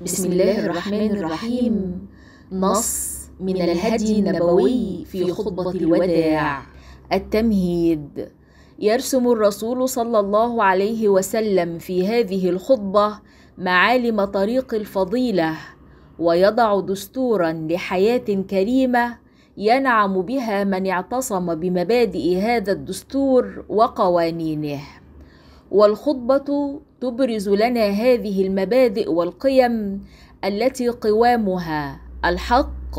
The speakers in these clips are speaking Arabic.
بسم الله الرحمن الرحيم نص من الهدي النبوي في خطبة الوداع التمهيد يرسم الرسول صلى الله عليه وسلم في هذه الخطبة معالم طريق الفضيلة ويضع دستورا لحياة كريمة ينعم بها من اعتصم بمبادئ هذا الدستور وقوانينه والخطبه تبرز لنا هذه المبادئ والقيم التي قوامها الحق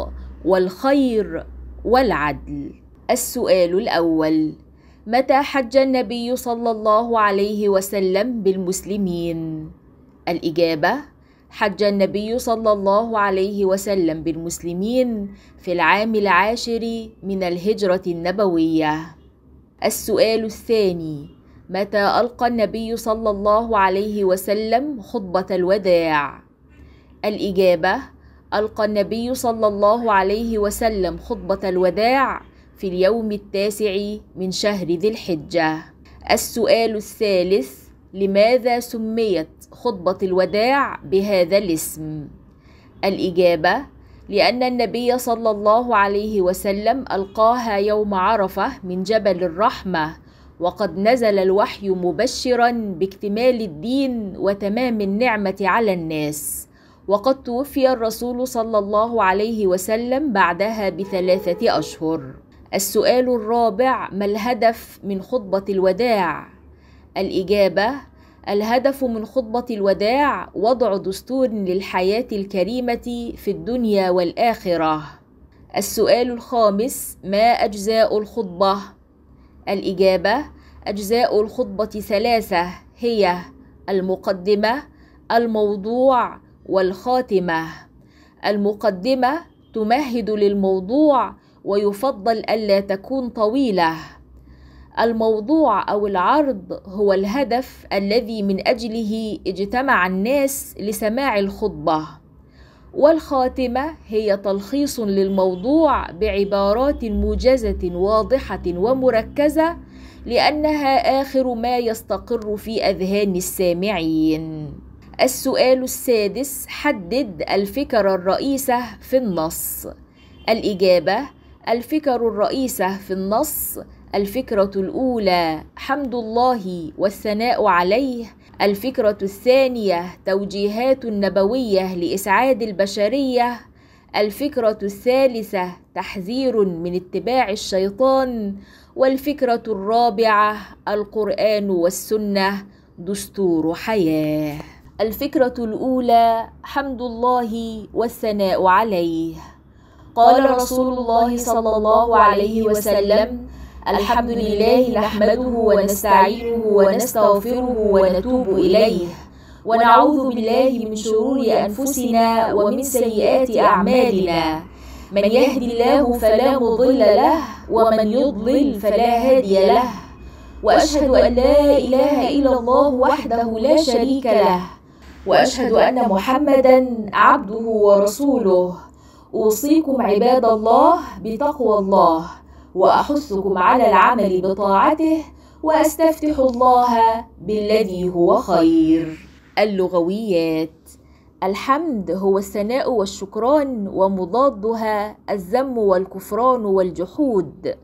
والخير والعدل السؤال الاول متى حج النبي صلى الله عليه وسلم بالمسلمين الاجابه حج النبي صلى الله عليه وسلم بالمسلمين في العام العاشر من الهجره النبويه السؤال الثاني متى ألقى النبي صلى الله عليه وسلم خطبة الوداع؟ الإجابة ألقى النبي صلى الله عليه وسلم خطبة الوداع في اليوم التاسع من شهر ذي الحجة. السؤال الثالث لماذا سميت خطبة الوداع بهذا الاسم؟ الإجابة لأن النبي صلى الله عليه وسلم ألقاها يوم عرفة من جبل الرحمة وقد نزل الوحي مبشرا باكتمال الدين وتمام النعمه على الناس وقد توفي الرسول صلى الله عليه وسلم بعدها بثلاثه اشهر السؤال الرابع ما الهدف من خطبه الوداع الاجابه الهدف من خطبه الوداع وضع دستور للحياه الكريمه في الدنيا والاخره السؤال الخامس ما اجزاء الخطبه الإجابة أجزاء الخطبة ثلاثة هي المقدمة الموضوع والخاتمة المقدمة تمهد للموضوع ويفضل ألا تكون طويلة الموضوع أو العرض هو الهدف الذي من أجله اجتمع الناس لسماع الخطبة والخاتمة هي تلخيص للموضوع بعبارات موجزة واضحة ومركزة لأنها آخر ما يستقر في أذهان السامعين. السؤال السادس حدد الفكرة الرئيسة في النص. الإجابة: الفكر الرئيسة في النص الفكرة الأولى حمد الله والثناء عليه الفكرة الثانية توجيهات نبوية لإسعاد البشرية الفكرة الثالثة تحذير من اتباع الشيطان والفكرة الرابعة القرآن والسنة دستور حياة الفكرة الأولى حمد الله والثناء عليه قال رسول الله صلى الله عليه وسلم الحمد لله نحمده ونستعينه ونستغفره ونتوب إليه ونعوذ بالله من شرور أنفسنا ومن سيئات أعمالنا من يهد الله فلا مضل له ومن يضلل فلا هادي له وأشهد أن لا إله إلا الله وحده لا شريك له وأشهد أن محمدا عبده ورسوله أوصيكم عباد الله بتقوى الله واحثكم على العمل بطاعته واستفتح الله بالذي هو خير اللغويات الحمد هو الثناء والشكران ومضادها الذم والكفران والجحود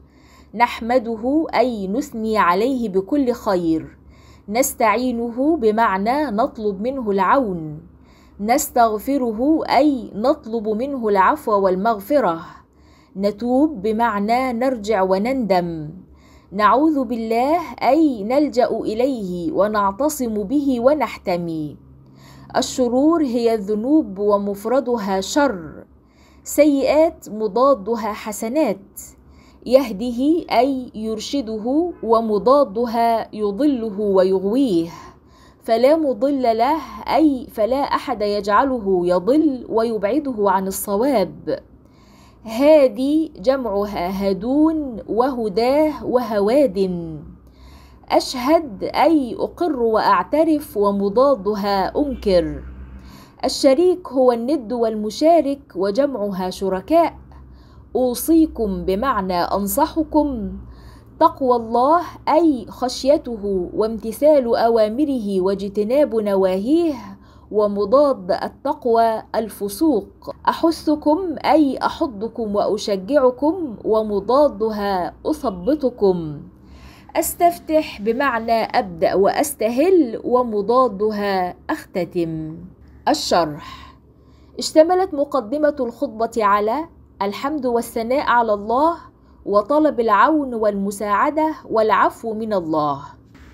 نحمده اي نثني عليه بكل خير نستعينه بمعنى نطلب منه العون نستغفره اي نطلب منه العفو والمغفره نتوب بمعنى نرجع ونندم نعوذ بالله اي نلجا اليه ونعتصم به ونحتمي الشرور هي الذنوب ومفردها شر سيئات مضادها حسنات يهده اي يرشده ومضادها يضله ويغويه فلا مضل له اي فلا احد يجعله يضل ويبعده عن الصواب هادي جمعها هدون وهداه وهواد أشهد أي أقر وأعترف ومضادها أنكر الشريك هو الند والمشارك وجمعها شركاء أوصيكم بمعنى أنصحكم تقوى الله أي خشيته وامتثال أوامره واجتناب نواهيه ومضاد التقوى الفسوق احثكم اي احضكم واشجعكم ومضادها اثبطكم استفتح بمعنى ابدا واستهل ومضادها اختتم الشرح اشتملت مقدمه الخطبه على الحمد والثناء على الله وطلب العون والمساعده والعفو من الله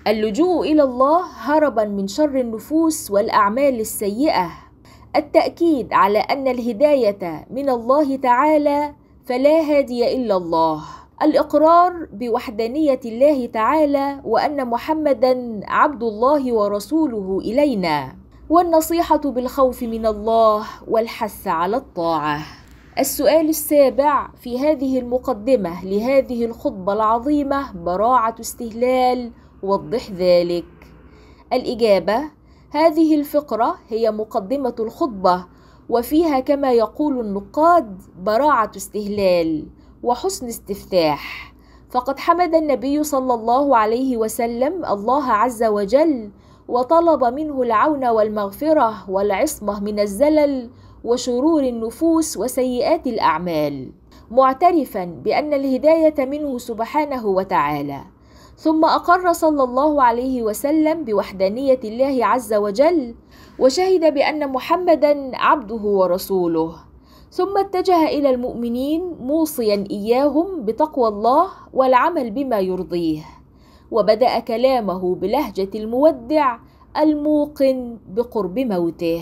اللجوء إلى الله هربا من شر النفوس والأعمال السيئة التأكيد على أن الهداية من الله تعالى فلا هادي إلا الله الإقرار بوحدانية الله تعالى وأن محمدا عبد الله ورسوله إلينا والنصيحة بالخوف من الله والحث على الطاعة السؤال السابع في هذه المقدمة لهذه الخطبة العظيمة براعة استهلال وضح ذلك الإجابة هذه الفقرة هي مقدمة الخطبة وفيها كما يقول النقاد براعة استهلال وحسن استفتاح فقد حمد النبي صلى الله عليه وسلم الله عز وجل وطلب منه العون والمغفرة والعصمة من الزلل وشرور النفوس وسيئات الأعمال معترفا بأن الهداية منه سبحانه وتعالى ثم أقر صلى الله عليه وسلم بوحدانية الله عز وجل وشهد بأن محمدا عبده ورسوله ثم اتجه إلى المؤمنين موصيا إياهم بتقوى الله والعمل بما يرضيه وبدأ كلامه بلهجة المودع الموقن بقرب موته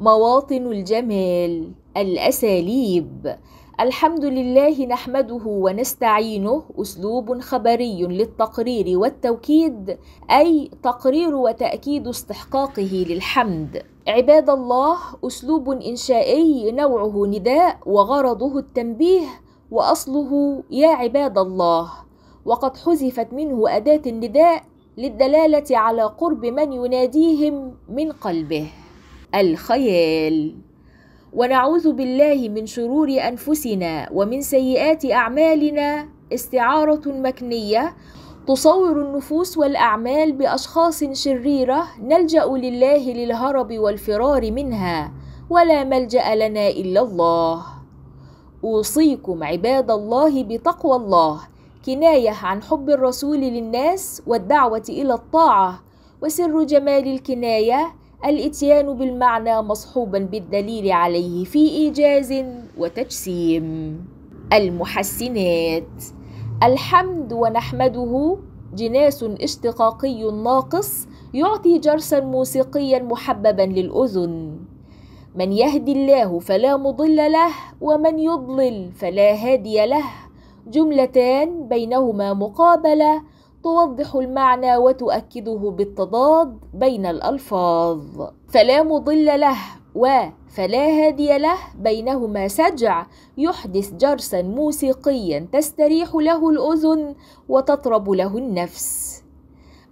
مواطن الجمال الأساليب الحمد لله نحمده ونستعينه اسلوب خبري للتقرير والتوكيد اي تقرير وتاكيد استحقاقه للحمد عباد الله اسلوب انشائي نوعه نداء وغرضه التنبيه واصله يا عباد الله وقد حذفت منه اداه النداء للدلاله على قرب من يناديهم من قلبه الخيال ونعوذ بالله من شرور انفسنا ومن سيئات اعمالنا استعاره مكنيه تصور النفوس والاعمال باشخاص شريره نلجا لله للهرب والفرار منها ولا ملجا لنا الا الله اوصيكم عباد الله بتقوى الله كنايه عن حب الرسول للناس والدعوه الى الطاعه وسر جمال الكنايه الاتيان بالمعنى مصحوبا بالدليل عليه في ايجاز وتجسيم المحسنات الحمد ونحمده جناس اشتقاقي ناقص يعطي جرسا موسيقيا محببا للاذن من يهدي الله فلا مضل له ومن يضلل فلا هادي له جملتان بينهما مقابله توضح المعنى وتؤكده بالتضاد بين الألفاظ فلا مضل له و فلا هادي له بينهما سجع يحدث جرسا موسيقيا تستريح له الأذن وتطرب له النفس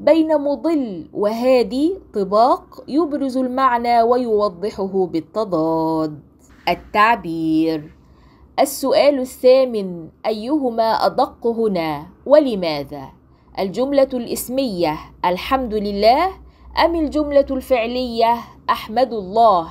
بين مضل وهادي طباق يبرز المعنى ويوضحه بالتضاد التعبير السؤال الثامن أيهما أدق هنا ولماذا؟ الجملة الاسمية الحمد لله أم الجملة الفعلية أحمد الله؟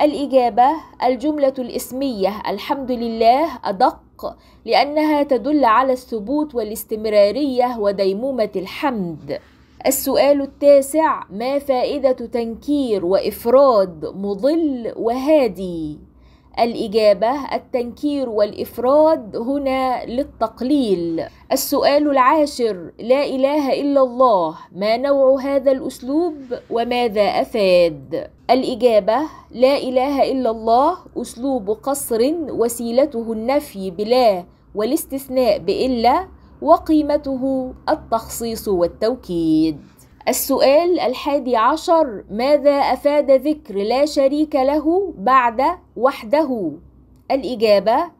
الإجابة الجملة الاسمية الحمد لله أدق لأنها تدل على الثبوت والاستمرارية وديمومة الحمد. السؤال التاسع ما فائدة تنكير وإفراد مضل وهادي؟ الإجابة التنكير والإفراد هنا للتقليل السؤال العاشر لا إله إلا الله ما نوع هذا الأسلوب وماذا أفاد؟ الإجابة لا إله إلا الله أسلوب قصر وسيلته النفي بلا والاستثناء بإلا وقيمته التخصيص والتوكيد السؤال الحادي عشر ماذا أفاد ذكر لا شريك له بعد وحده؟ الإجابة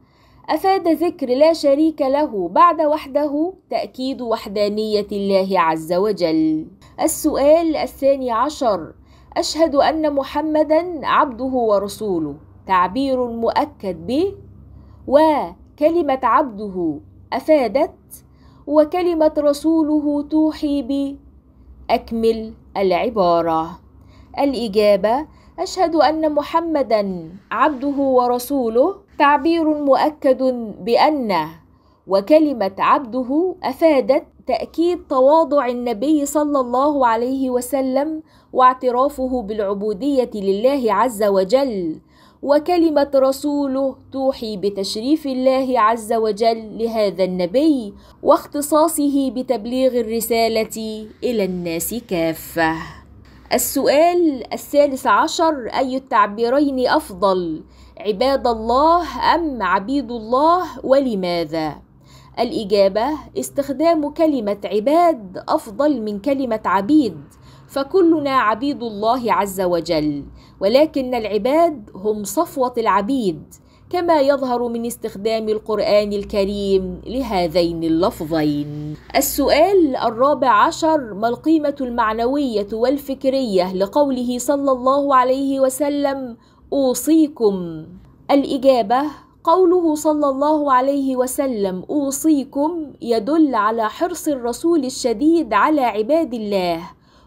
أفاد ذكر لا شريك له بعد وحده تأكيد وحدانية الله عز وجل. السؤال الثاني عشر أشهد أن محمدا عبده ورسوله تعبير مؤكد ب وكلمة عبده أفادت وكلمة رسوله توحي ب أكمل العبارة الإجابة أشهد أن محمدا عبده ورسوله تعبير مؤكد بأن وكلمة عبده أفادت تأكيد تواضع النبي صلى الله عليه وسلم واعترافه بالعبودية لله عز وجل وكلمة رسوله توحي بتشريف الله عز وجل لهذا النبي واختصاصه بتبليغ الرسالة إلى الناس كافة. السؤال الثالث عشر أي التعبيرين أفضل؟ عباد الله أم عبيد الله ولماذا؟ الإجابة استخدام كلمة عباد أفضل من كلمة عبيد فكلنا عبيد الله عز وجل ولكن العباد هم صفوه العبيد كما يظهر من استخدام القرآن الكريم لهذين اللفظين. السؤال الرابع عشر: ما القيمة المعنوية والفكرية لقوله صلى الله عليه وسلم: أوصيكم؟ الإجابة: قوله صلى الله عليه وسلم: أوصيكم يدل على حرص الرسول الشديد على عباد الله.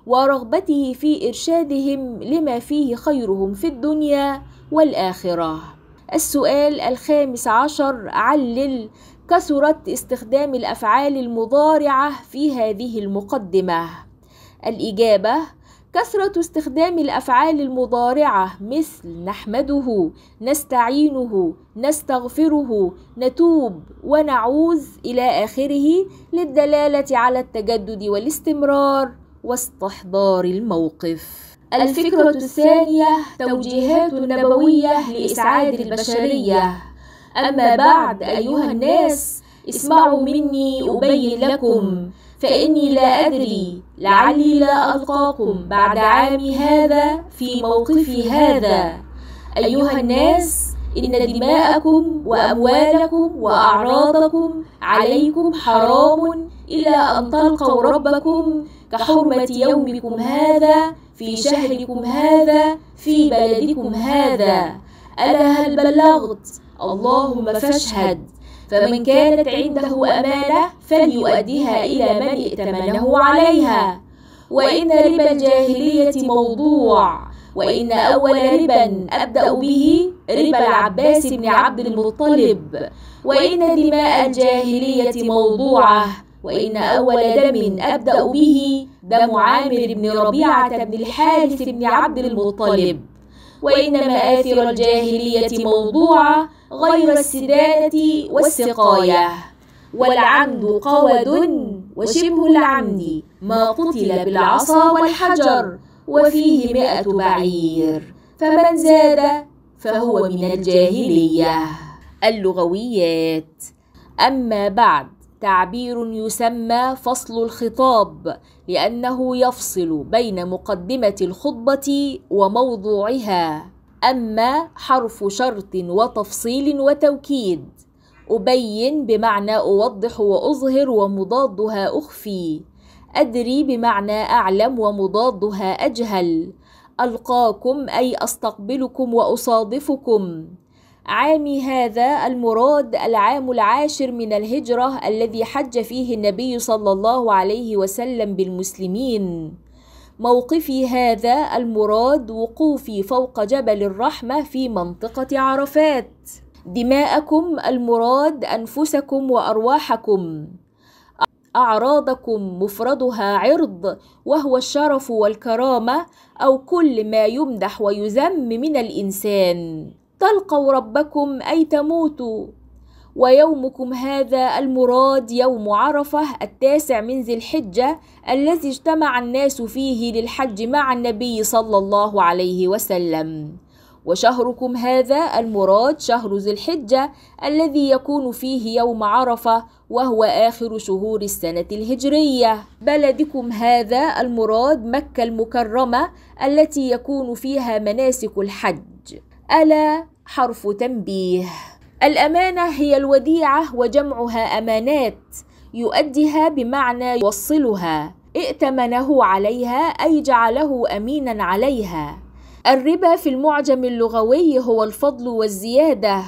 ورغبته في إرشادهم لما فيه خيرهم في الدنيا والآخرة. السؤال الخامس عشر علل كثرة استخدام الأفعال المضارعة في هذه المقدمة. الإجابة كثرة استخدام الأفعال المضارعة مثل نحمده، نستعينه، نستغفره، نتوب ونعوذ إلى آخره للدلالة على التجدد والاستمرار واستحضار الموقف الفكرة الثانية توجيهات نبوية لإسعاد البشرية أما بعد أيها الناس اسمعوا مني أبين لكم فإني لا أدري لعلي لا ألقاكم بعد عامي هذا في موقفي هذا أيها الناس إن دماءكم وأموالكم وأعراضكم عليكم حرام إلى أن تلقوا ربكم كحرمة يومكم هذا في شهركم هذا في بلدكم هذا ألا هل بلغت اللهم فاشهد فمن كانت عنده أمانة فليؤدها إلى من ائتمنه عليها وإن ربا الجاهلية موضوع وإن أول ربا أبدأ به ربا العباس بن عبد المطلب وإن دماء الجاهلية موضوعة وإن أول دم أبدأ به دم عامر بن ربيعة بن الحارث بن عبد المطلب وإن مآثر الجاهلية موضوعة غير السدانة والسقاية والعمد قود وشبه العمد ما قتل بالعصا والحجر وفيه مئة بعير فمن زاد فهو من الجاهلية اللغويات أما بعد تعبير يسمى فصل الخطاب لانه يفصل بين مقدمه الخطبه وموضوعها اما حرف شرط وتفصيل وتوكيد ابين بمعنى اوضح واظهر ومضادها اخفي ادري بمعنى اعلم ومضادها اجهل القاكم اي استقبلكم واصادفكم عامي هذا المراد العام العاشر من الهجرة الذي حج فيه النبي صلى الله عليه وسلم بالمسلمين موقفي هذا المراد وقوفي فوق جبل الرحمة في منطقة عرفات دماءكم المراد أنفسكم وأرواحكم أعراضكم مفردها عرض وهو الشرف والكرامة أو كل ما يمدح ويذم من الإنسان تلقوا ربكم أي تموتوا ويومكم هذا المراد يوم عرفة التاسع من ذي الحجة الذي اجتمع الناس فيه للحج مع النبي صلى الله عليه وسلم وشهركم هذا المراد شهر ذي الحجة الذي يكون فيه يوم عرفة وهو آخر شهور السنة الهجرية بلدكم هذا المراد مكة المكرمة التي يكون فيها مناسك الحج ألا حرف تنبيه الامانه هي الوديعه وجمعها امانات يؤديها بمعنى يوصلها ائتمنه عليها اي جعله امينا عليها الربا في المعجم اللغوي هو الفضل والزياده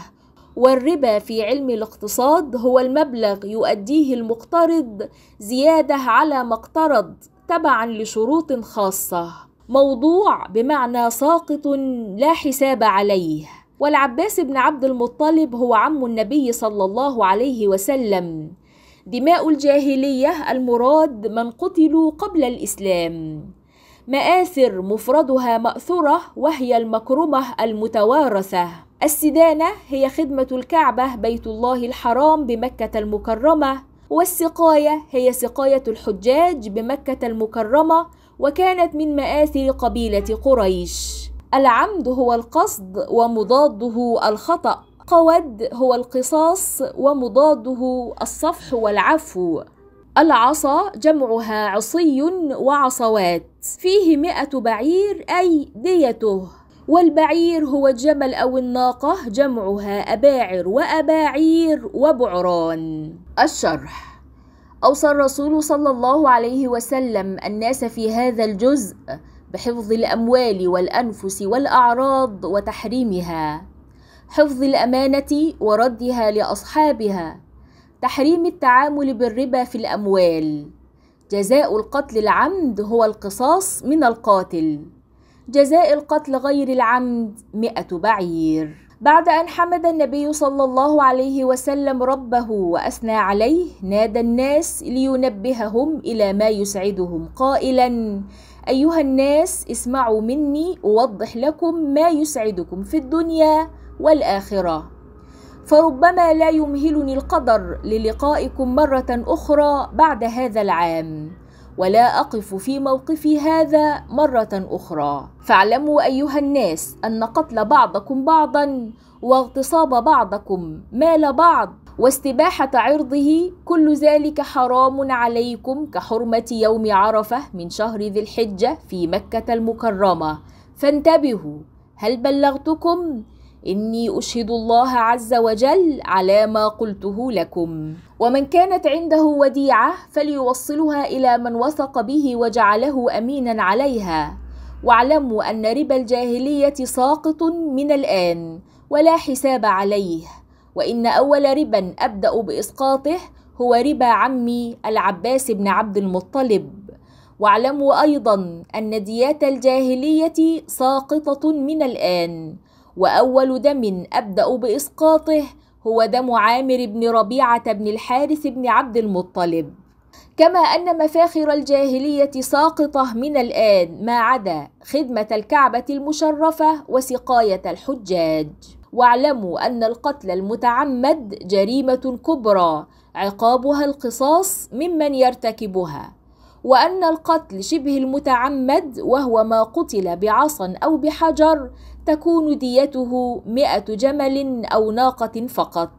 والربا في علم الاقتصاد هو المبلغ يؤديه المقترض زياده على ما اقترض تبعا لشروط خاصه موضوع بمعنى ساقط لا حساب عليه والعباس بن عبد المطلب هو عم النبي صلى الله عليه وسلم دماء الجاهلية المراد من قتلوا قبل الإسلام مآثر مفردها مأثرة وهي المكرمة المتوارثة السدانة هي خدمة الكعبة بيت الله الحرام بمكة المكرمة والسقاية هي سقاية الحجاج بمكة المكرمة وكانت من مآثر قبيلة قريش العمد هو القصد ومضاده الخطأ قود هو القصاص ومضاده الصفح والعفو العصا جمعها عصي وعصوات فيه مئة بعير أي ديته والبعير هو الجمل أو الناقة جمعها أباعر وأباعير وبعران الشرح أوصى الرسول صلى الله عليه وسلم الناس في هذا الجزء بحفظ الاموال والانفس والاعراض وتحريمها حفظ الامانه وردها لاصحابها تحريم التعامل بالربا في الاموال جزاء القتل العمد هو القصاص من القاتل جزاء القتل غير العمد مئة بعير بعد أن حمد النبي صلى الله عليه وسلم ربه وأثنى عليه نادى الناس لينبههم إلى ما يسعدهم قائلا أيها الناس اسمعوا مني أوضح لكم ما يسعدكم في الدنيا والآخرة فربما لا يمهلني القدر للقائكم مرة أخرى بعد هذا العام ولا أقف في موقفي هذا مرة أخرى فاعلموا أيها الناس أن قتل بعضكم بعضا واغتصاب بعضكم مال بعض واستباحة عرضه كل ذلك حرام عليكم كحرمة يوم عرفة من شهر ذي الحجة في مكة المكرمة فانتبهوا هل بلغتكم إني أشهد الله عز وجل على ما قلته لكم ومن كانت عنده وديعة فليوصلها إلى من وثق به وجعله أمينا عليها واعلموا أن ربا الجاهلية ساقط من الآن ولا حساب عليه وإن أول ربا أبدأ بإسقاطه هو ربا عمي العباس بن عبد المطلب واعلموا أيضا أن ديات الجاهلية ساقطة من الآن وأول دم أبدأ بإسقاطه هو دم عامر بن ربيعة بن الحارث بن عبد المطلب كما أن مفاخر الجاهلية ساقطة من الآن ما عدا خدمة الكعبة المشرفة وسقاية الحجاج واعلموا أن القتل المتعمد جريمة كبرى عقابها القصاص ممن يرتكبها وأن القتل شبه المتعمد وهو ما قتل بعصا أو بحجر تكون ديته مئة جمل أو ناقة فقط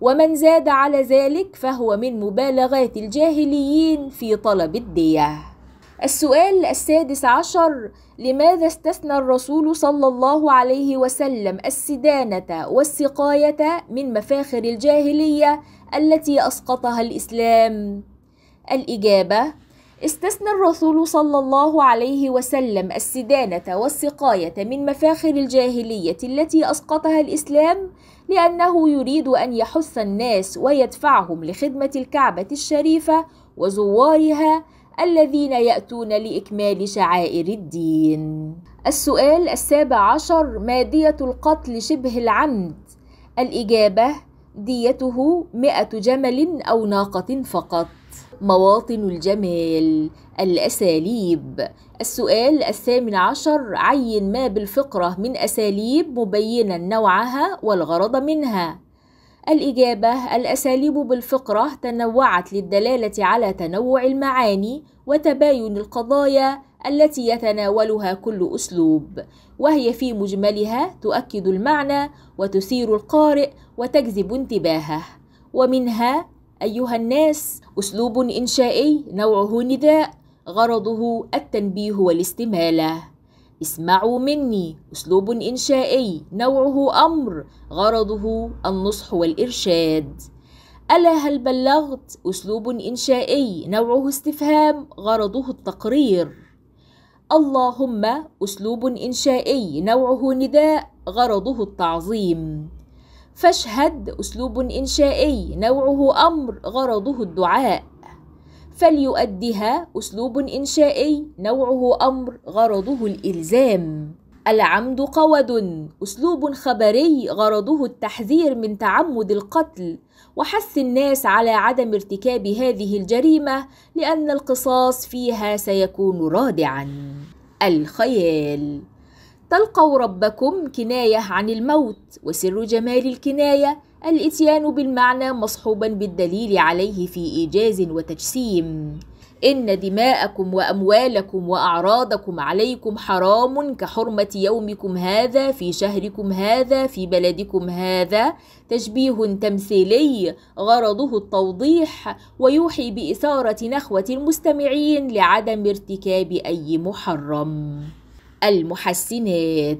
ومن زاد على ذلك فهو من مبالغات الجاهليين في طلب الديه السؤال السادس عشر لماذا استثنى الرسول صلى الله عليه وسلم السدانة والسقاية من مفاخر الجاهلية التي أسقطها الإسلام؟ الإجابة استثنى الرسول صلى الله عليه وسلم السدانة والسقاية من مفاخر الجاهلية التي أسقطها الإسلام لأنه يريد أن يحث الناس ويدفعهم لخدمة الكعبة الشريفة وزوارها الذين يأتون لإكمال شعائر الدين. السؤال السابع عشر مادية القتل شبه العمد. الإجابة ديته مئة جمل أو ناقة فقط. مواطن الجمال الأساليب السؤال الثامن عشر عين ما بالفقرة من أساليب مبينا نوعها والغرض منها الإجابة الأساليب بالفقرة تنوعت للدلالة على تنوع المعاني وتباين القضايا التي يتناولها كل أسلوب، وهي في مجملها تؤكد المعنى وتثير القارئ وتجذب انتباهه، ومنها أيها الناس أسلوب إنشائي نوعه نداء غرضه التنبيه والاستمالة اسمعوا مني اسلوب انشائي نوعه امر غرضه النصح والارشاد الا هل بلغت اسلوب انشائي نوعه استفهام غرضه التقرير اللهم اسلوب انشائي نوعه نداء غرضه التعظيم فاشهد اسلوب انشائي نوعه امر غرضه الدعاء فليؤدها أسلوب إنشائي نوعه أمر غرضه الإلزام العمد قود أسلوب خبري غرضه التحذير من تعمد القتل وحث الناس على عدم ارتكاب هذه الجريمة لأن القصاص فيها سيكون رادعا الخيال تلقوا ربكم كناية عن الموت وسر جمال الكناية الإتيان بالمعنى مصحوبا بالدليل عليه في إيجاز وتجسيم إن دماءكم وأموالكم وأعراضكم عليكم حرام كحرمة يومكم هذا في شهركم هذا في بلدكم هذا تشبيه تمثيلي غرضه التوضيح ويوحي بإثارة نخوة المستمعين لعدم ارتكاب أي محرم المحسنات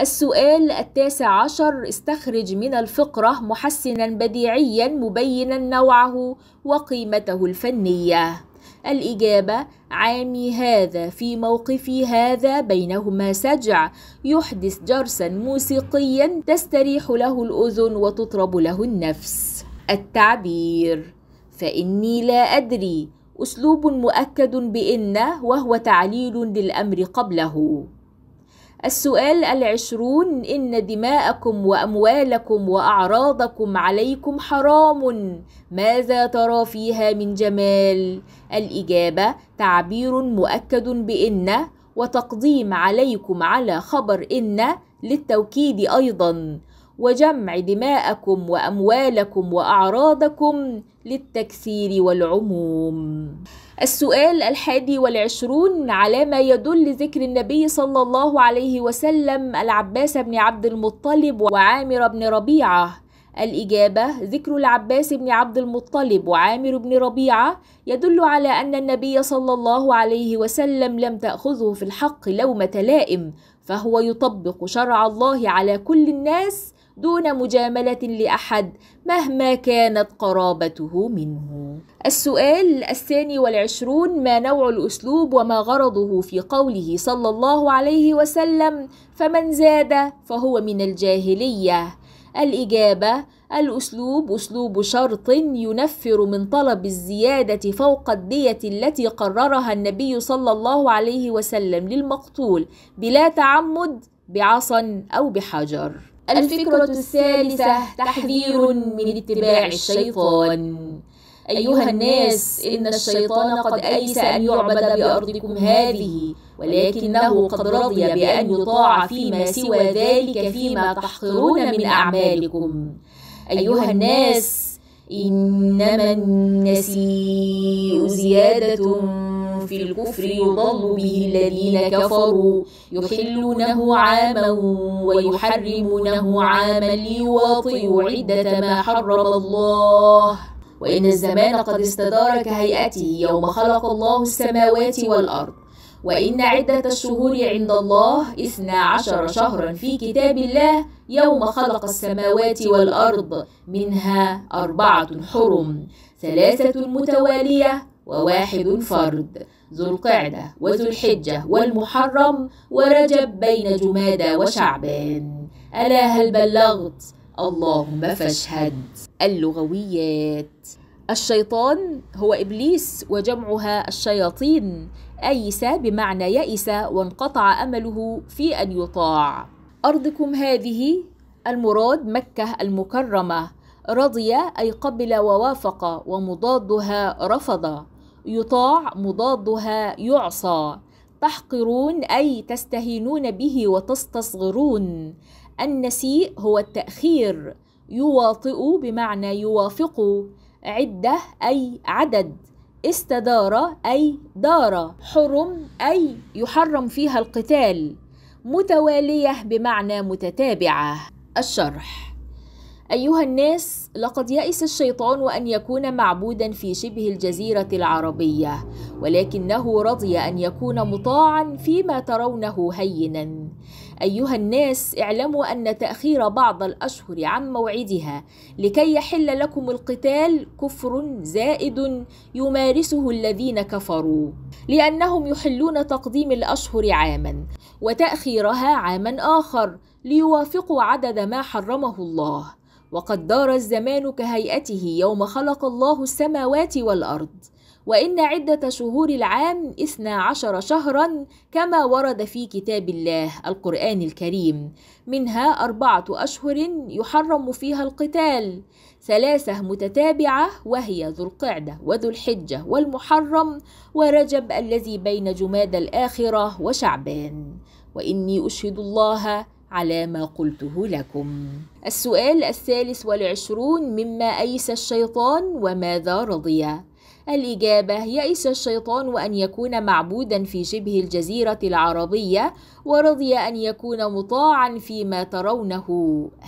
السؤال التاسع عشر استخرج من الفقرة محسنا بديعيا مبينا نوعه وقيمته الفنية الإجابة عامي هذا في موقفي هذا بينهما سجع يحدث جرسا موسيقيا تستريح له الأذن وتطرب له النفس التعبير فإني لا أدري أسلوب مؤكد بإن وهو تعليل للأمر قبله السؤال العشرون إن دماءكم وأموالكم وأعراضكم عليكم حرام ماذا ترى فيها من جمال؟ الإجابة تعبير مؤكد بإن وتقديم عليكم على خبر إن للتوكيد أيضا وجمع دماءكم وأموالكم وأعراضكم للتكسير والعموم السؤال الحادي والعشرون على ما يدل ذكر النبي صلى الله عليه وسلم العباس بن عبد المطلب وعامر بن ربيعة الإجابة ذكر العباس بن عبد المطلب وعامر بن ربيعة يدل على أن النبي صلى الله عليه وسلم لم تأخذه في الحق لومة لائم فهو يطبق شرع الله على كل الناس دون مجامله لاحد مهما كانت قرابته منه السؤال الثاني والعشرون ما نوع الاسلوب وما غرضه في قوله صلى الله عليه وسلم فمن زاد فهو من الجاهليه الاجابه الأسلوب أسلوب شرط ينفر من طلب الزيادة فوق الدية التي قررها النبي صلى الله عليه وسلم للمقتول بلا تعمد بعصا أو بحجر الفكرة الثالثة تحذير من اتباع الشيطان أيها الناس إن الشيطان قد أيس أن يعبد بأرضكم هذه ولكنه قد رضي بأن يطاع فيما سوى ذلك فيما تحقرون من أعمالكم أيها الناس إنما النسيء زيادة في الكفر يضل به الذين كفروا يحلونه عاما ويحرمونه عاما ليواطئوا عدة ما حرم الله وإن الزمان قد استدار كهيئته يوم خلق الله السماوات والأرض وإن عدة الشهور عند الله إثنى عشر شهرا في كتاب الله يوم خلق السماوات والأرض منها أربعة حرم ثلاثة متوالية وواحد فرد ذو القعدة وذو الحجة والمحرم ورجب بين جمادى وشعبان ألا هل بلغت اللهم فاشهد اللغويات الشيطان هو إبليس وجمعها الشياطين أيس بمعنى يئس وانقطع أمله في أن يطاع أرضكم هذه المراد مكة المكرمة رضي أي قبل ووافق ومضادها رفض يطاع مضادها يعصى تحقرون أي تستهينون به وتستصغرون النسيء هو التأخير يواطئ بمعنى يوافق عدة أي عدد استدار أي دار حرم أي يحرم فيها القتال متوالية بمعنى متتابعة الشرح أيها الناس لقد يئس الشيطان أن يكون معبودا في شبه الجزيرة العربية ولكنه رضي أن يكون مطاعا فيما ترونه هينا أيها الناس اعلموا أن تأخير بعض الأشهر عن موعدها لكي يحل لكم القتال كفر زائد يمارسه الذين كفروا لأنهم يحلون تقديم الأشهر عاما وتأخيرها عاما آخر ليوافقوا عدد ما حرمه الله وقد دار الزمان كهيئته يوم خلق الله السماوات والأرض وإن عدة شهور العام إثنى عشر شهرا كما ورد في كتاب الله القرآن الكريم منها أربعة أشهر يحرم فيها القتال ثلاثة متتابعة وهي ذو القعدة وذو الحجة والمحرم ورجب الذي بين جماد الآخرة وشعبان وإني أشهد الله على ما قلته لكم السؤال الثالث والعشرون مما أيس الشيطان وماذا رضي الإجابة يئس الشيطان وأن يكون معبودا في شبه الجزيرة العربية ورضي أن يكون مطاعا فيما ترونه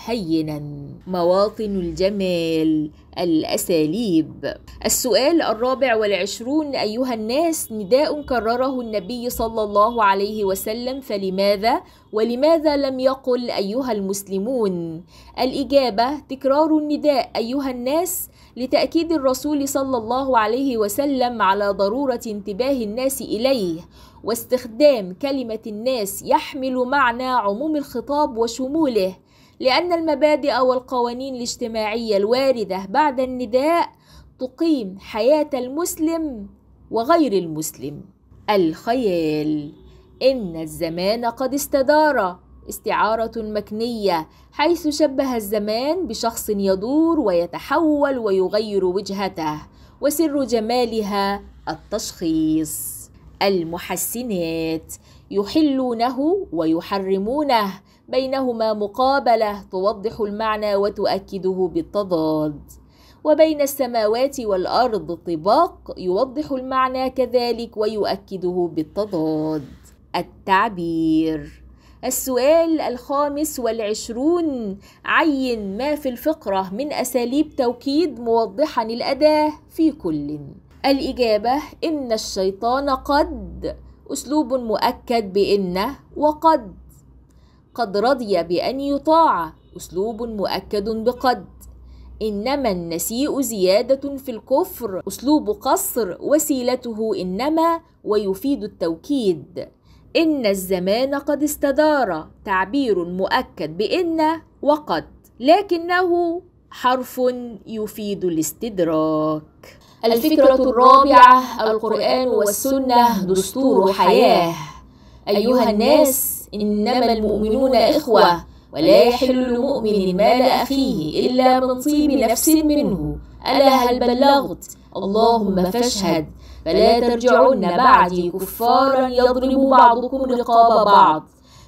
هينا مواطن الجمال الأساليب السؤال الرابع والعشرون أيها الناس نداء كرره النبي صلى الله عليه وسلم فلماذا ولماذا لم يقل أيها المسلمون الإجابة تكرار النداء أيها الناس لتأكيد الرسول صلى الله عليه وسلم على ضرورة انتباه الناس إليه واستخدام كلمة الناس يحمل معنى عموم الخطاب وشموله لأن المبادئ والقوانين الاجتماعية الواردة بعد النداء تقيم حياة المسلم وغير المسلم الخيال إن الزمان قد استدار استعارة مكنية حيث شبه الزمان بشخص يدور ويتحول ويغير وجهته وسر جمالها التشخيص المحسنات يحلونه ويحرمونه بينهما مقابله توضح المعنى وتؤكده بالتضاد وبين السماوات والارض طباق يوضح المعنى كذلك ويؤكده بالتضاد التعبير السؤال الخامس والعشرون عين ما في الفقرة من أساليب توكيد موضحا الأداة في كل الإجابة إن الشيطان قد أسلوب مؤكد بإن وقد قد رضي بأن يطاع أسلوب مؤكد بقد إنما النسيء زيادة في الكفر أسلوب قصر وسيلته إنما ويفيد التوكيد إن الزمان قد استدار تعبير مؤكد بإن وقد لكنه حرف يفيد الاستدراك الفكرة الرابعة القرآن والسنة دستور حياة أيها الناس إنما المؤمنون إخوة ولا يحل لمؤمن مال أخيه إلا من طيب نفس منه ألا هل بلغت اللهم فاشهد فلا ترجعن بعدي كفارا يضرب بعضكم رقاب بعض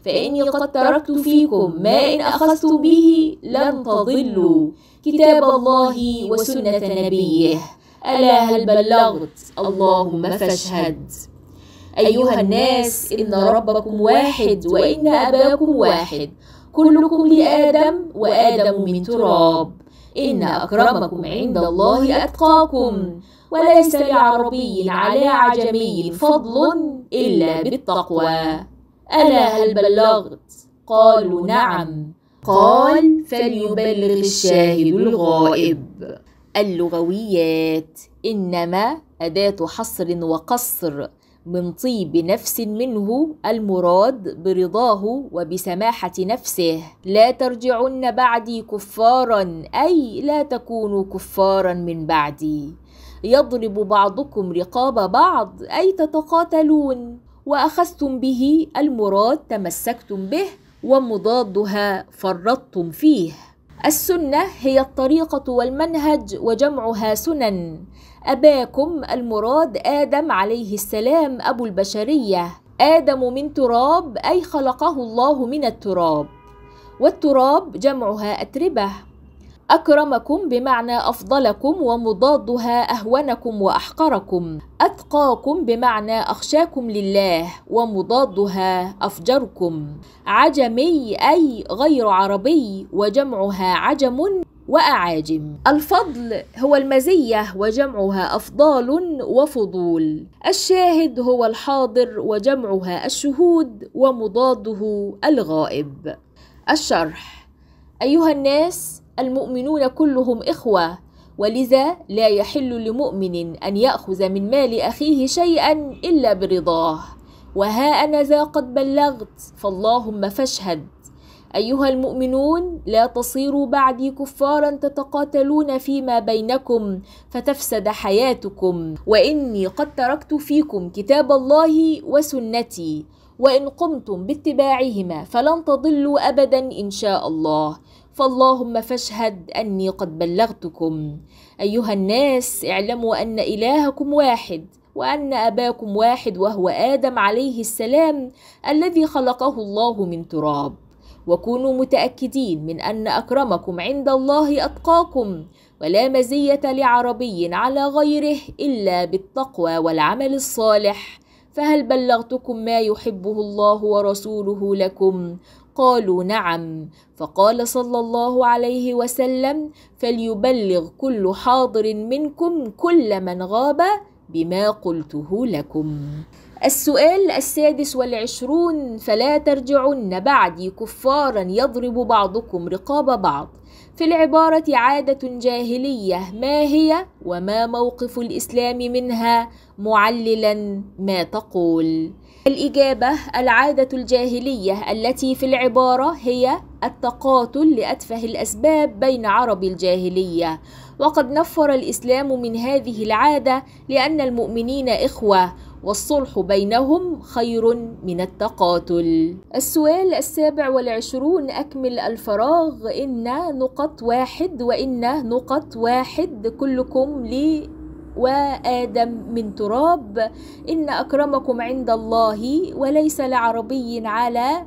فإني قد تركت فيكم ما إن أخذت به لن تضلوا كتاب الله وسنة نبيه ألا هل بلغت اللهم فاشهد أيها الناس إن ربكم واحد وإن أباكم واحد كلكم لآدم وآدم من تراب إن أكرمكم عند الله أتقاكم وليس لعربي على عجمي فضل إلا بالتقوى ألا هل بلغت؟ قالوا نعم قال فليبلغ الشاهد الغائب اللغويات إنما أداة حصر وقصر من طيب نفس منه المراد برضاه وبسماحة نفسه لا ترجعن بعدي كفارا أي لا تكونوا كفارا من بعدي يضرب بعضكم رقاب بعض أي تتقاتلون وأخذتم به المراد تمسكتم به ومضادها فرطتم فيه السنة هي الطريقة والمنهج وجمعها سنن أباكم المراد آدم عليه السلام أبو البشرية آدم من تراب أي خلقه الله من التراب والتراب جمعها أتربة أكرمكم بمعنى أفضلكم ومضادها أهونكم وأحقركم أتقاكم بمعنى أخشاكم لله ومضادها أفجركم عجمي أي غير عربي وجمعها عجم وأعاجم الفضل هو المزية وجمعها أفضال وفضول الشاهد هو الحاضر وجمعها الشهود ومضاده الغائب الشرح أيها الناس المؤمنون كلهم إخوة ولذا لا يحل لمؤمن أن يأخذ من مال أخيه شيئا إلا برضاه وها أنا ذا قد بلغت فاللهم فاشهد أيها المؤمنون لا تصيروا بعدي كفارا تتقاتلون فيما بينكم فتفسد حياتكم وإني قد تركت فيكم كتاب الله وسنتي وإن قمتم باتباعهما فلن تضلوا أبدا إن شاء الله فاللهم فاشهد أني قد بلغتكم أيها الناس اعلموا أن إلهكم واحد وأن أباكم واحد وهو آدم عليه السلام الذي خلقه الله من تراب وكونوا متأكدين من أن أكرمكم عند الله أتقاكم ولا مزية لعربي على غيره إلا بالتقوى والعمل الصالح فهل بلغتكم ما يحبه الله ورسوله لكم قالوا نعم فقال صلى الله عليه وسلم فليبلغ كل حاضر منكم كل من غاب بما قلته لكم السؤال السادس والعشرون فلا ترجعن بعدي كفارا يضرب بعضكم رقاب بعض في العبارة عادة جاهلية ما هي وما موقف الإسلام منها معللا ما تقول الإجابة العادة الجاهلية التي في العبارة هي التقاتل لأتفه الأسباب بين عرب الجاهلية وقد نفر الإسلام من هذه العادة لأن المؤمنين إخوة والصلح بينهم خير من التقاتل السؤال السابع والعشرون أكمل الفراغ إن نقط واحد وإن نقط واحد كلكم لي وآدم من تراب إن أكرمكم عند الله وليس لعربي على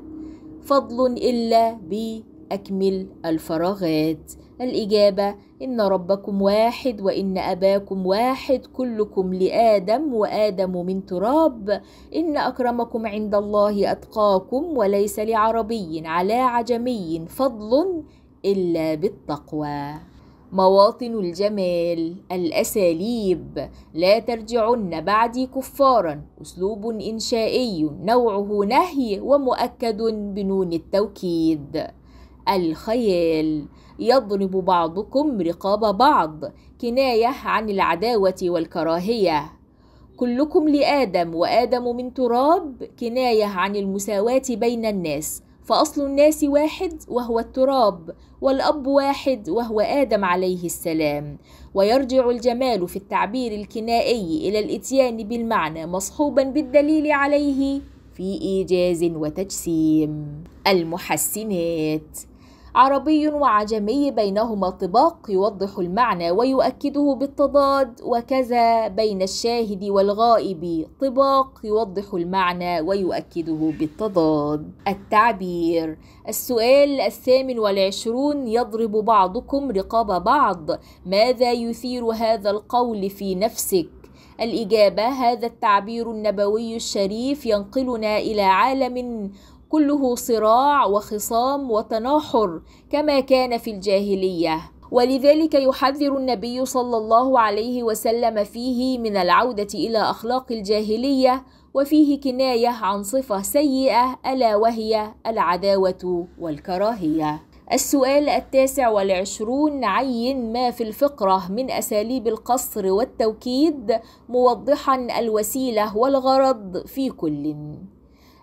فضل إلا بأكمل الفراغات الإجابة إن ربكم واحد وإن أباكم واحد كلكم لآدم وآدم من تراب إن أكرمكم عند الله أتقاكم وليس لعربي على عجمي فضل إلا بالتقوى مواطن الجمال الأساليب لا ترجعن بعدي كفارا أسلوب إنشائي نوعه نهي ومؤكد بنون التوكيد الخيال يضرب بعضكم رقاب بعض كناية عن العداوة والكراهية كلكم لآدم وآدم من تراب كناية عن المساواة بين الناس فأصل الناس واحد وهو التراب والأب واحد وهو آدم عليه السلام ويرجع الجمال في التعبير الكنائي إلى الإتيان بالمعنى مصحوبا بالدليل عليه في إيجاز وتجسيم المحسنات عربي وعجمي بينهما طباق يوضح المعنى ويؤكده بالتضاد وكذا بين الشاهد والغائب طباق يوضح المعنى ويؤكده بالتضاد التعبير السؤال الثامن والعشرون يضرب بعضكم رقاب بعض ماذا يثير هذا القول في نفسك الإجابة هذا التعبير النبوي الشريف ينقلنا إلى عالم كله صراع وخصام وتناحر كما كان في الجاهليه ولذلك يحذر النبي صلى الله عليه وسلم فيه من العوده الى اخلاق الجاهليه وفيه كنايه عن صفه سيئه الا وهي العداوه والكراهيه السؤال التاسع والعشرون عين ما في الفقرة من أساليب القصر والتوكيد موضحا الوسيلة والغرض في كل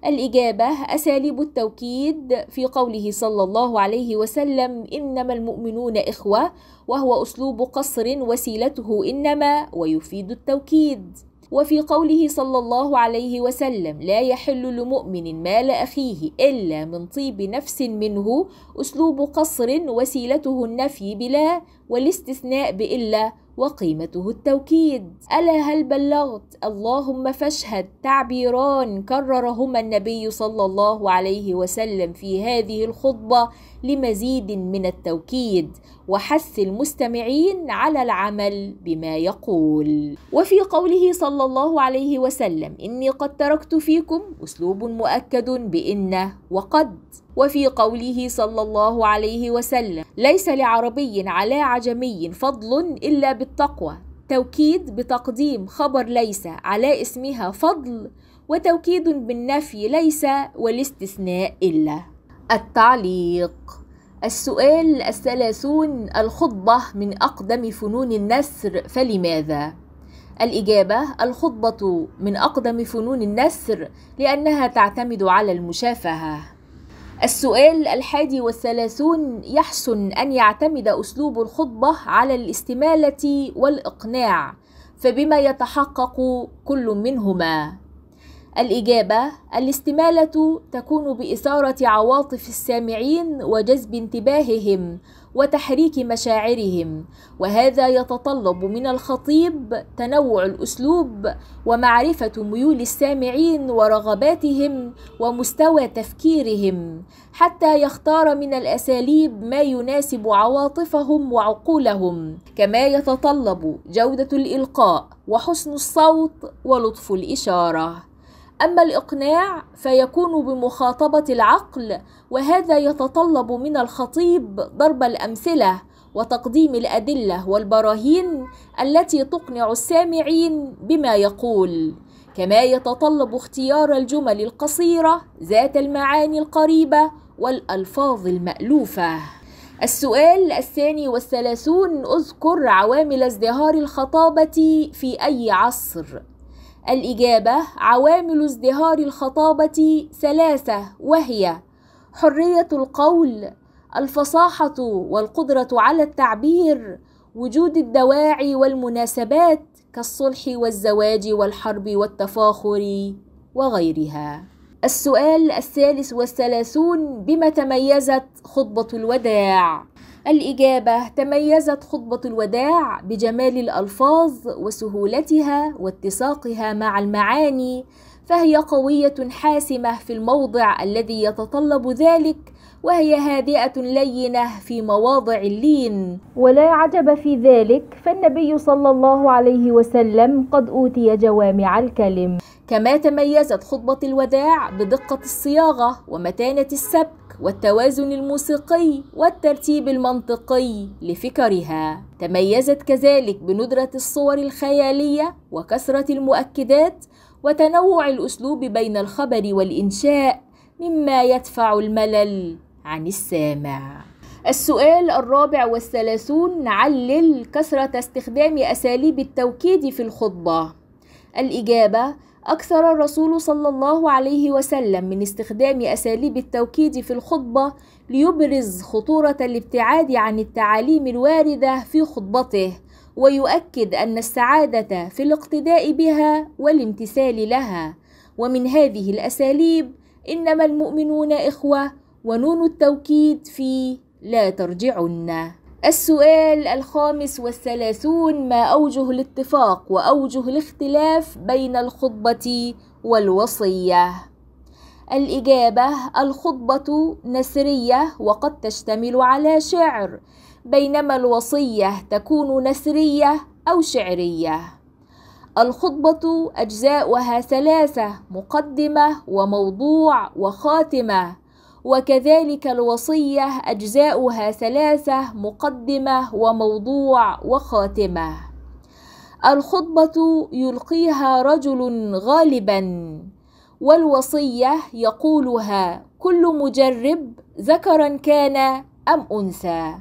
الإجابة أساليب التوكيد في قوله صلى الله عليه وسلم إنما المؤمنون إخوة وهو أسلوب قصر وسيلته إنما ويفيد التوكيد وفي قوله صلى الله عليه وسلم لا يحل لمؤمن مال أخيه إلا من طيب نفس منه أسلوب قصر وسيلته النفي بلا والاستثناء بإلا وقيمته التوكيد ألا هل بلغت اللهم فاشهد تعبيران كررهما النبي صلى الله عليه وسلم في هذه الخطبة لمزيد من التوكيد وحث المستمعين على العمل بما يقول وفي قوله صلى الله عليه وسلم إني قد تركت فيكم أسلوب مؤكد بإن وقد وفي قوله صلى الله عليه وسلم ليس لعربي على عجمي فضل إلا بالتقوى توكيد بتقديم خبر ليس على اسمها فضل وتوكيد بالنفي ليس والاستثناء إلا التعليق السؤال الثلاثون الخطبة من أقدم فنون النسر فلماذا؟ الإجابة الخطبة من أقدم فنون النسر لأنها تعتمد على المشافهة السؤال الحادي والثلاثون يحسن أن يعتمد أسلوب الخطبة على الاستمالة والإقناع فبما يتحقق كل منهما الإجابة الاستمالة تكون بإثارة عواطف السامعين وجذب انتباههم وتحريك مشاعرهم وهذا يتطلب من الخطيب تنوع الاسلوب ومعرفه ميول السامعين ورغباتهم ومستوى تفكيرهم حتى يختار من الاساليب ما يناسب عواطفهم وعقولهم كما يتطلب جوده الالقاء وحسن الصوت ولطف الاشاره أما الإقناع فيكون بمخاطبة العقل وهذا يتطلب من الخطيب ضرب الأمثلة وتقديم الأدلة والبراهين التي تقنع السامعين بما يقول كما يتطلب اختيار الجمل القصيرة ذات المعاني القريبة والألفاظ المألوفة السؤال الثاني والثلاثون اذكر عوامل ازدهار الخطابة في أي عصر الإجابة عوامل ازدهار الخطابة ثلاثة وهي حرية القول الفصاحة والقدرة على التعبير وجود الدواعي والمناسبات كالصلح والزواج والحرب والتفاخر وغيرها السؤال الثالث والثلاثون بما تميزت خطبة الوداع الإجابة تميزت خطبة الوداع بجمال الألفاظ وسهولتها واتساقها مع المعاني فهي قوية حاسمة في الموضع الذي يتطلب ذلك وهي هادئة لينة في مواضع اللين ولا عجب في ذلك فالنبي صلى الله عليه وسلم قد أوتي جوامع الكلم كما تميزت خطبة الوداع بدقة الصياغة ومتانة السبت والتوازن الموسيقي والترتيب المنطقي لفكرها تميزت كذلك بندرة الصور الخيالية وكثرة المؤكدات وتنوع الأسلوب بين الخبر والإنشاء مما يدفع الملل عن السامع السؤال الرابع والثلاثون نعلل كثرة استخدام أساليب التوكيد في الخطبة الإجابة أكثر الرسول صلى الله عليه وسلم من استخدام أساليب التوكيد في الخطبة ليبرز خطورة الابتعاد عن التعاليم الواردة في خطبته ويؤكد أن السعادة في الاقتداء بها والامتثال لها ومن هذه الأساليب إنما المؤمنون إخوة ونون التوكيد في لا ترجعن السؤال الخامس والثلاثون ما أوجه الاتفاق وأوجه الاختلاف بين الخطبة والوصية الإجابة الخطبة نسرية وقد تشتمل على شعر بينما الوصية تكون نسرية أو شعرية الخطبة أجزاؤها ثلاثة مقدمة وموضوع وخاتمة وكذلك الوصية أجزاؤها ثلاثة مقدمة وموضوع وخاتمة الخطبة يلقيها رجل غالبا والوصية يقولها كل مجرب ذكرا كان أم أنثى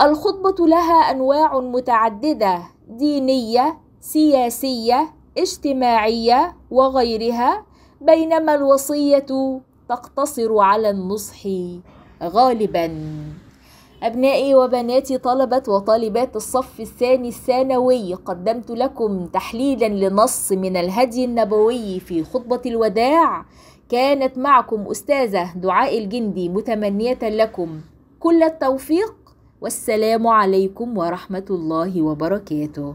الخطبة لها أنواع متعددة دينية سياسية اجتماعية وغيرها بينما الوصية تقتصر على النصح غالبا أبنائي وبناتي طلبة وطالبات الصف الثاني الثانوي قدمت لكم تحليلا لنص من الهدي النبوي في خطبة الوداع كانت معكم أستاذة دعاء الجندي متمنية لكم كل التوفيق والسلام عليكم ورحمة الله وبركاته